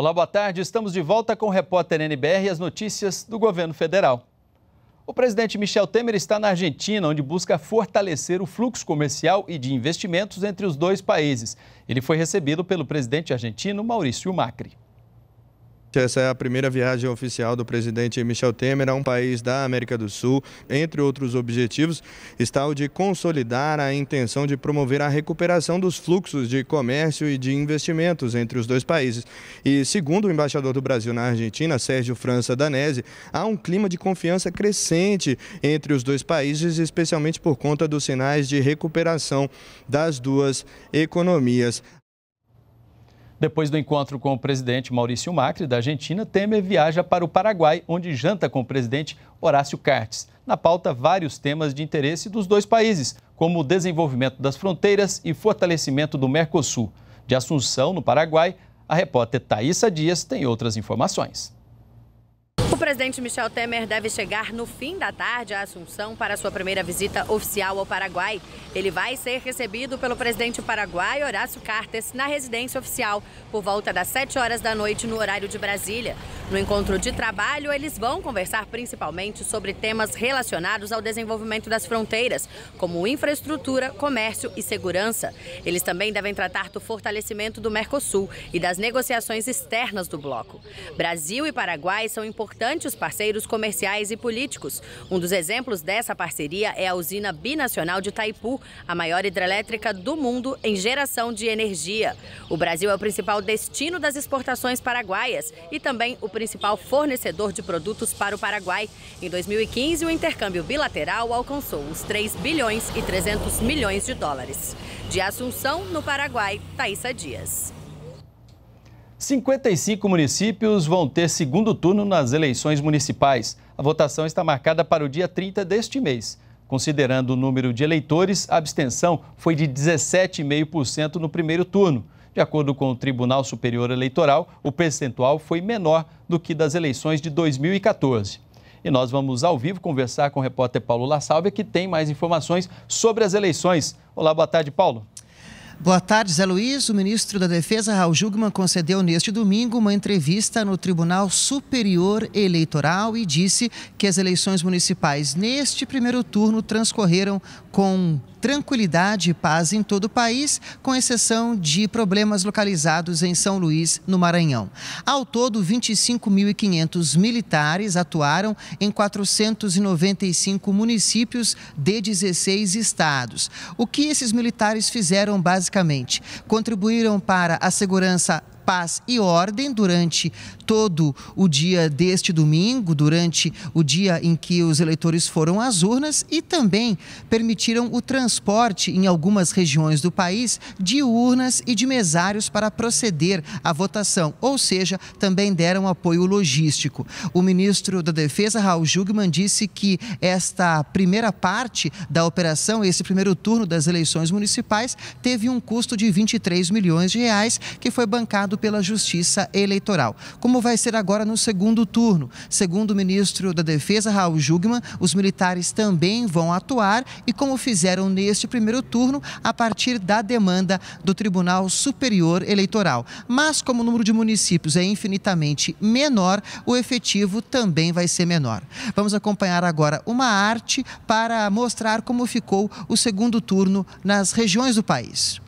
Olá, boa tarde. Estamos de volta com o repórter NBR e as notícias do governo federal. O presidente Michel Temer está na Argentina, onde busca fortalecer o fluxo comercial e de investimentos entre os dois países. Ele foi recebido pelo presidente argentino Maurício Macri. Essa é a primeira viagem oficial do presidente Michel Temer a um país da América do Sul. Entre outros objetivos, está o de consolidar a intenção de promover a recuperação dos fluxos de comércio e de investimentos entre os dois países. E, segundo o embaixador do Brasil na Argentina, Sérgio França Danese, há um clima de confiança crescente entre os dois países, especialmente por conta dos sinais de recuperação das duas economias. Depois do encontro com o presidente Maurício Macri, da Argentina, Temer viaja para o Paraguai, onde janta com o presidente Horácio Cartes. Na pauta, vários temas de interesse dos dois países, como o desenvolvimento das fronteiras e fortalecimento do Mercosul. De Assunção, no Paraguai, a repórter Thaisa Dias tem outras informações. O presidente Michel Temer deve chegar no fim da tarde à Assunção para sua primeira visita oficial ao Paraguai. Ele vai ser recebido pelo presidente paraguaio Horácio Cartes na residência oficial por volta das 7 horas da noite no horário de Brasília. No encontro de trabalho, eles vão conversar principalmente sobre temas relacionados ao desenvolvimento das fronteiras, como infraestrutura, comércio e segurança. Eles também devem tratar do fortalecimento do Mercosul e das negociações externas do bloco. Brasil e Paraguai são importantes durante os parceiros comerciais e políticos. Um dos exemplos dessa parceria é a usina binacional de Taipu, a maior hidrelétrica do mundo em geração de energia. O Brasil é o principal destino das exportações paraguaias e também o principal fornecedor de produtos para o Paraguai. Em 2015, o intercâmbio bilateral alcançou os 3 bilhões e 300 milhões de dólares. De Assunção, no Paraguai, Thaisa Dias. 55 municípios vão ter segundo turno nas eleições municipais. A votação está marcada para o dia 30 deste mês. Considerando o número de eleitores, a abstenção foi de 17,5% no primeiro turno. De acordo com o Tribunal Superior Eleitoral, o percentual foi menor do que das eleições de 2014. E nós vamos ao vivo conversar com o repórter Paulo La Salve, que tem mais informações sobre as eleições. Olá, boa tarde, Paulo. Boa tarde, Zé Luiz. O ministro da Defesa, Raul Jugman, concedeu neste domingo uma entrevista no Tribunal Superior Eleitoral e disse que as eleições municipais neste primeiro turno transcorreram com tranquilidade e paz em todo o país, com exceção de problemas localizados em São Luís, no Maranhão. Ao todo, 25.500 militares atuaram em 495 municípios de 16 estados. O que esses militares fizeram basicamente? Contribuíram para a segurança paz e ordem durante todo o dia deste domingo, durante o dia em que os eleitores foram às urnas e também permitiram o transporte em algumas regiões do país de urnas e de mesários para proceder à votação, ou seja, também deram apoio logístico. O ministro da Defesa, Raul Jugman, disse que esta primeira parte da operação, esse primeiro turno das eleições municipais, teve um custo de 23 milhões de reais, que foi bancado pela Justiça Eleitoral, como vai ser agora no segundo turno. Segundo o ministro da Defesa, Raul Jugman, os militares também vão atuar e, como fizeram neste primeiro turno, a partir da demanda do Tribunal Superior Eleitoral. Mas, como o número de municípios é infinitamente menor, o efetivo também vai ser menor. Vamos acompanhar agora uma arte para mostrar como ficou o segundo turno nas regiões do país.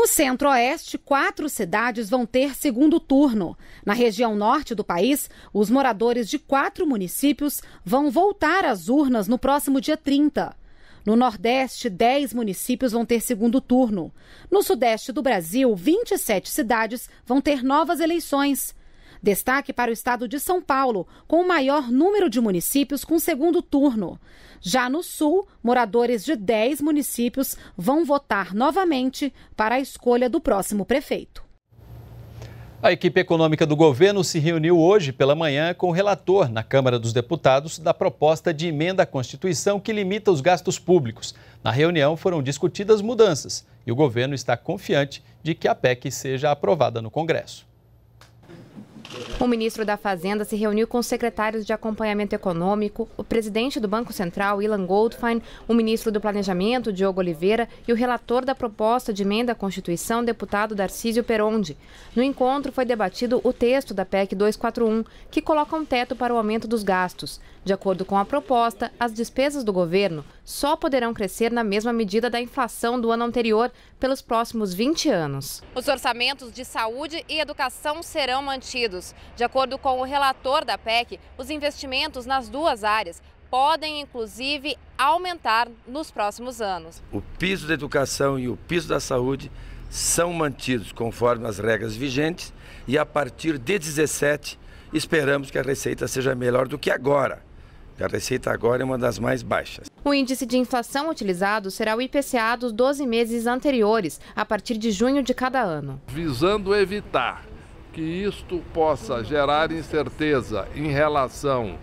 No centro-oeste, quatro cidades vão ter segundo turno. Na região norte do país, os moradores de quatro municípios vão voltar às urnas no próximo dia 30. No Nordeste, 10 municípios vão ter segundo turno. No Sudeste do Brasil, 27 cidades vão ter novas eleições. Destaque para o estado de São Paulo, com o maior número de municípios com segundo turno. Já no Sul, moradores de 10 municípios vão votar novamente para a escolha do próximo prefeito. A equipe econômica do governo se reuniu hoje pela manhã com o relator na Câmara dos Deputados da proposta de emenda à Constituição que limita os gastos públicos. Na reunião foram discutidas mudanças e o governo está confiante de que a PEC seja aprovada no Congresso. O ministro da Fazenda se reuniu com os secretários de acompanhamento econômico, o presidente do Banco Central, Ilan Goldfein, o ministro do Planejamento, Diogo Oliveira, e o relator da proposta de emenda à Constituição, deputado Darcísio Peronde. No encontro foi debatido o texto da PEC 241, que coloca um teto para o aumento dos gastos. De acordo com a proposta, as despesas do governo só poderão crescer na mesma medida da inflação do ano anterior pelos próximos 20 anos. Os orçamentos de saúde e educação serão mantidos. De acordo com o relator da PEC, os investimentos nas duas áreas podem, inclusive, aumentar nos próximos anos. O piso da educação e o piso da saúde são mantidos conforme as regras vigentes e a partir de 17 esperamos que a receita seja melhor do que agora. A receita agora é uma das mais baixas. O índice de inflação utilizado será o IPCA dos 12 meses anteriores, a partir de junho de cada ano. Visando evitar que isto possa gerar incerteza em relação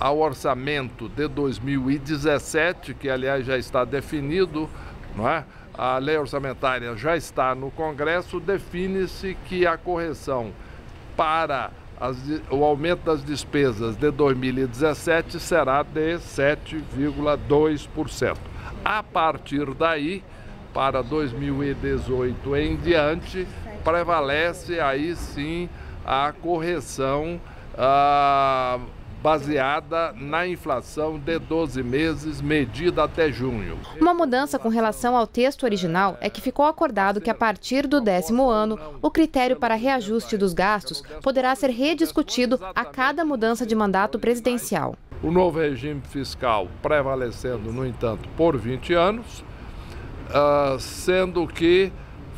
ao orçamento de 2017, que aliás já está definido, não é? A lei orçamentária já está no Congresso, define-se que a correção para as, o aumento das despesas de 2017 será de 7,2%. A partir daí, para 2018 em diante, prevalece aí sim a correção. Ah, baseada na inflação de 12 meses, medida até junho. Uma mudança com relação ao texto original é que ficou acordado que, a partir do décimo ano, o critério para reajuste dos gastos poderá ser rediscutido a cada mudança de mandato presidencial. O novo regime fiscal prevalecendo, no entanto, por 20 anos, ah, sendo que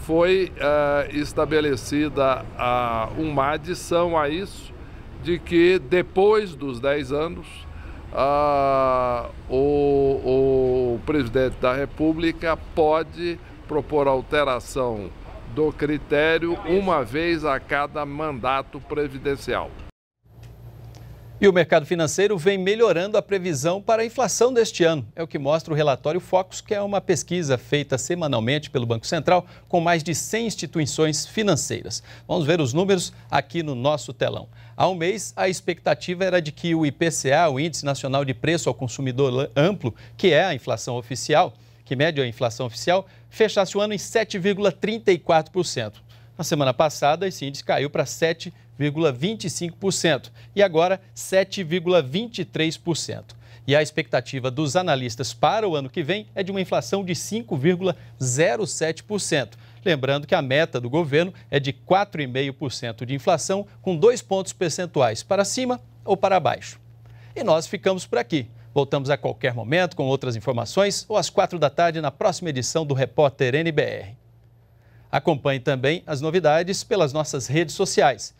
foi ah, estabelecida ah, uma adição a isso de que depois dos 10 anos a, o, o presidente da República pode propor alteração do critério uma vez a cada mandato presidencial. E o mercado financeiro vem melhorando a previsão para a inflação deste ano. É o que mostra o relatório Focus, que é uma pesquisa feita semanalmente pelo Banco Central com mais de 100 instituições financeiras. Vamos ver os números aqui no nosso telão. Há um mês, a expectativa era de que o IPCA, o Índice Nacional de Preço ao Consumidor Amplo, que é a inflação oficial, que mede a inflação oficial, fechasse o ano em 7,34%. Na semana passada, esse índice caiu para 7,34%. 7,25% e agora 7,23%. E a expectativa dos analistas para o ano que vem é de uma inflação de 5,07%. Lembrando que a meta do governo é de 4,5% de inflação, com dois pontos percentuais para cima ou para baixo. E nós ficamos por aqui. Voltamos a qualquer momento com outras informações ou às quatro da tarde na próxima edição do Repórter NBR. Acompanhe também as novidades pelas nossas redes sociais.